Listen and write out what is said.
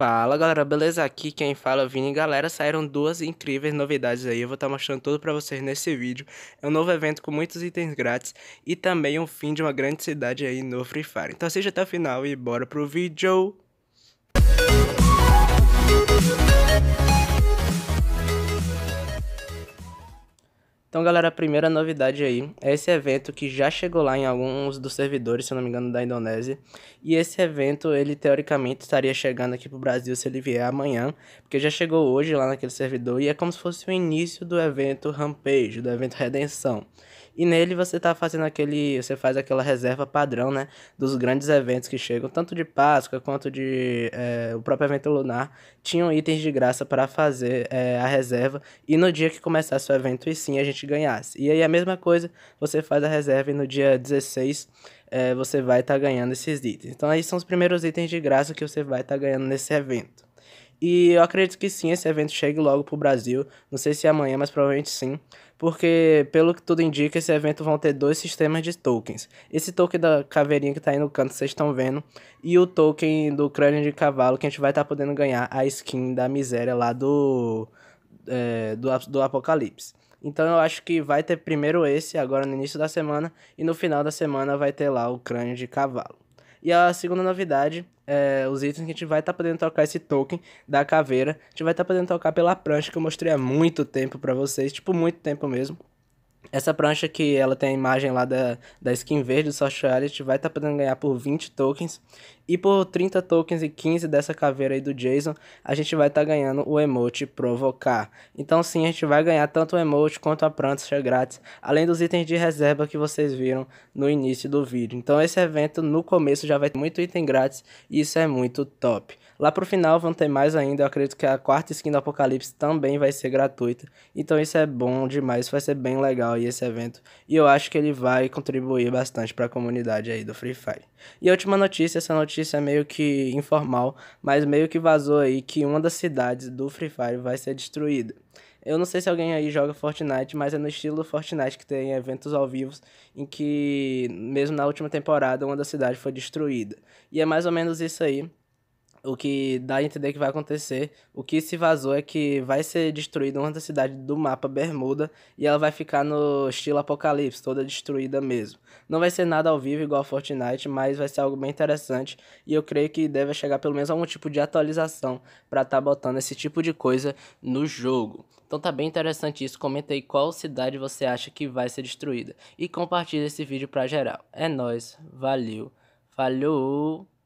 Fala galera, beleza? Aqui quem fala é o Vini. Galera, saíram duas incríveis novidades aí, eu vou estar tá mostrando tudo pra vocês nesse vídeo. É um novo evento com muitos itens grátis e também um fim de uma grande cidade aí no Free Fire. Então seja até o final e bora pro vídeo! Música Então, galera, a primeira novidade aí é esse evento que já chegou lá em alguns dos servidores, se eu não me engano, da Indonésia. E esse evento, ele teoricamente estaria chegando aqui pro Brasil se ele vier amanhã, porque já chegou hoje lá naquele servidor e é como se fosse o início do evento Rampage, do evento Redenção. E nele você tá fazendo aquele, você faz aquela reserva padrão, né, dos grandes eventos que chegam, tanto de Páscoa quanto de é, o próprio evento lunar, tinham itens de graça para fazer é, a reserva. E no dia que começasse o evento, e sim, a gente gente ganhasse. E aí a mesma coisa, você faz a reserva e no dia 16 é, eh, você vai estar tá ganhando esses itens. Então aí são os primeiros itens de graça que você vai estar tá ganhando nesse evento. E eu acredito que sim, esse evento chegue logo pro Brasil. Não sei se amanhã, mas provavelmente sim. Porque, pelo que tudo indica, esse evento vão ter dois sistemas de tokens. Esse token da caveirinha que tá aí no canto, vocês estão vendo. E o token do crânio de cavalo, que a gente vai estar tá podendo ganhar a skin da miséria lá do é, do, do Apocalipse. Então eu acho que vai ter primeiro esse, agora no início da semana, e no final da semana vai ter lá o crânio de cavalo. E a segunda novidade é os itens que a gente vai estar tá podendo trocar esse token da caveira. A gente vai estar tá podendo trocar pela prancha que eu mostrei há muito tempo para vocês, tipo muito tempo mesmo. Essa prancha que ela tem a imagem lá da, da skin verde do Sociality vai estar tá podendo ganhar por 20 tokens. E por 30 tokens e 15 dessa caveira aí do Jason, a gente vai estar tá ganhando o emote Provocar. Então sim, a gente vai ganhar tanto o emote quanto a prancha grátis, além dos itens de reserva que vocês viram no início do vídeo. Então esse evento no começo já vai ter muito item grátis e isso é muito top. Lá pro final vão ter mais ainda. Eu acredito que a quarta skin do Apocalipse também vai ser gratuita. Então isso é bom demais, vai ser bem legal aí esse evento. E eu acho que ele vai contribuir bastante para a comunidade aí do Free Fire. E a última notícia, essa notícia é meio que informal, mas meio que vazou aí que uma das cidades do Free Fire vai ser destruída. Eu não sei se alguém aí joga Fortnite, mas é no estilo Fortnite que tem eventos ao vivo em que, mesmo na última temporada, uma da cidade foi destruída. E é mais ou menos isso aí o que dá a entender que vai acontecer. O que se vazou é que vai ser destruída uma das cidade do mapa Bermuda e ela vai ficar no estilo apocalipse, toda destruída mesmo. Não vai ser nada ao vivo igual a Fortnite, mas vai ser algo bem interessante e eu creio que deve chegar pelo menos algum tipo de atualização para estar tá botando esse tipo de coisa no jogo. Então tá bem interessante isso. Comenta aí qual cidade você acha que vai ser destruída e compartilha esse vídeo para geral. É nós, valeu. Falou.